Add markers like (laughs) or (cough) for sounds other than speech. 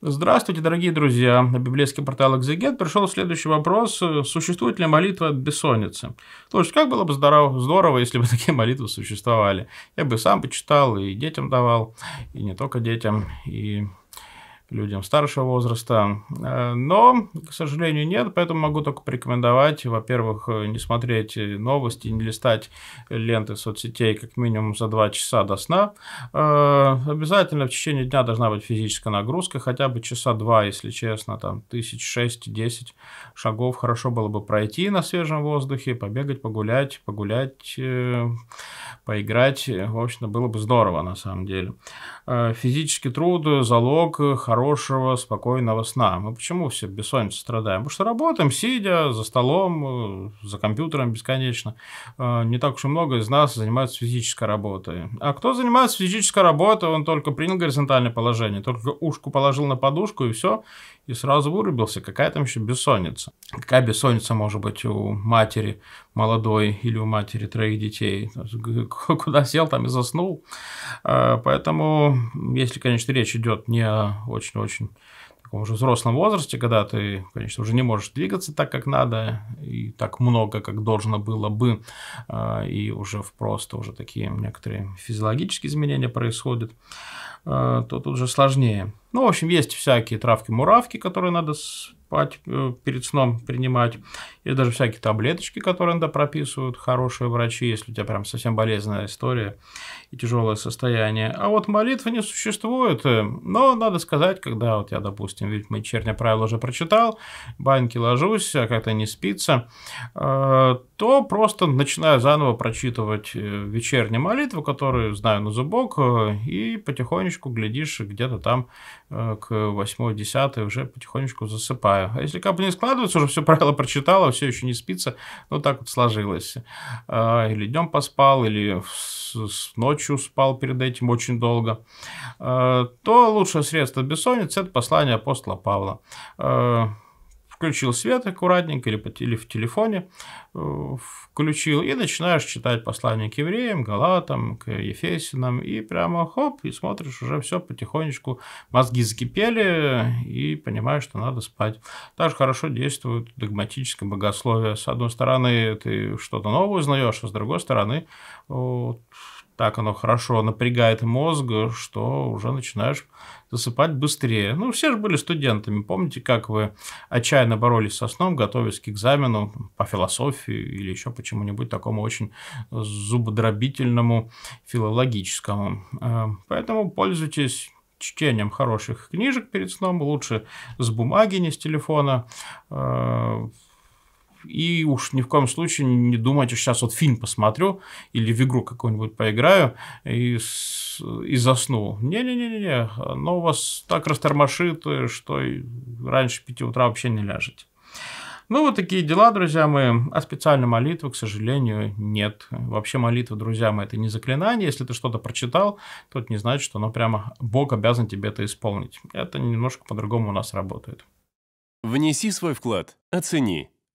Здравствуйте, дорогие друзья! На библейский портал «Экзегет» пришел следующий вопрос. Существует ли молитва от бессонницы? Слушай, как было бы здорово, здорово, если бы (laughs) такие молитвы существовали. Я бы сам почитал и детям давал, и не только детям, и людям старшего возраста. Э, но, к сожалению, нет, поэтому могу только порекомендовать, во-первых, э, не смотреть э, новости, не листать ленты соцсетей как минимум за 2 часа до сна. Обязательно в течение дня должна быть физическая нагрузка, хотя бы часа два, если честно, там тысяч шесть-десять шагов хорошо было бы пройти на свежем воздухе, побегать, погулять, погулять поиграть, в общем было бы здорово на самом деле. Э, физический труд – залог хорошего, спокойного сна. Мы почему все бессонница страдаем? Потому что работаем, сидя за столом, э, за компьютером бесконечно. Э, не так уж и много из нас занимаются физической работой. А кто занимается физической работой, он только принял горизонтальное положение, только ушку положил на подушку и все, и сразу вырубился. Какая там еще бессонница? Какая бессонница может быть у матери молодой или у матери троих детей. (laughs) Куда сел, там и заснул. А, поэтому, если, конечно, речь идет не о очень-очень уже взрослом возрасте, когда ты, конечно, уже не можешь двигаться так, как надо, и так много, как должно было бы, а, и уже просто уже такие некоторые физиологические изменения происходят, а, то тут уже сложнее. Ну, в общем, есть всякие травки-муравки, которые надо спать э, перед сном принимать. Есть даже всякие таблеточки, которые иногда прописывают хорошие врачи, если у тебя прям совсем болезненная история и тяжелое состояние. А вот молитвы не существует. Э, но надо сказать, когда вот я, допустим, ведь мы черня правила уже прочитал, баньки ложусь, а как-то не спится, э, то просто начинаю заново прочитывать вечернюю молитву, которую знаю на зубок, и потихонечку глядишь где-то там Э, к 8-10 уже потихонечку засыпаю. А если бы не складывается, уже все правило прочитала, все еще не спится, ну так вот сложилось. Э, или днем поспал, или ночью спал перед этим очень долго. Э, то лучшее средство бессонницы – это послание апостола Павла включил свет аккуратненько или, по, или в телефоне э, включил, и начинаешь читать послание к евреям, галатам, к ефесинам, и прямо хоп, и смотришь уже все потихонечку, мозги закипели, и понимаешь, что надо спать. Также хорошо действует догматическое богословие. С одной стороны, ты что-то новое узнаешь, а с другой стороны, вот, так оно хорошо напрягает мозг, что уже начинаешь засыпать быстрее. Ну, все же были студентами. Помните, как вы отчаянно боролись со сном, готовясь к экзамену по философии или еще почему-нибудь такому очень зубодробительному филологическому. Э, поэтому пользуйтесь чтением хороших книжек перед сном, лучше с бумаги, не с телефона. Э, и уж ни в коем случае не думайте, что сейчас вот фильм посмотрю или в игру какую-нибудь поиграю и, и засну. Не-не-не-не, оно вас так растормошит, что раньше 5 утра вообще не ляжете. Ну, вот такие дела, друзья мои. А специальной молитвы, к сожалению, нет. Вообще молитва, друзья мои, это не заклинание. Если ты что-то прочитал, то это не значит, что оно прямо Бог обязан тебе это исполнить. Это немножко по-другому у нас работает. Внеси свой вклад, оцени,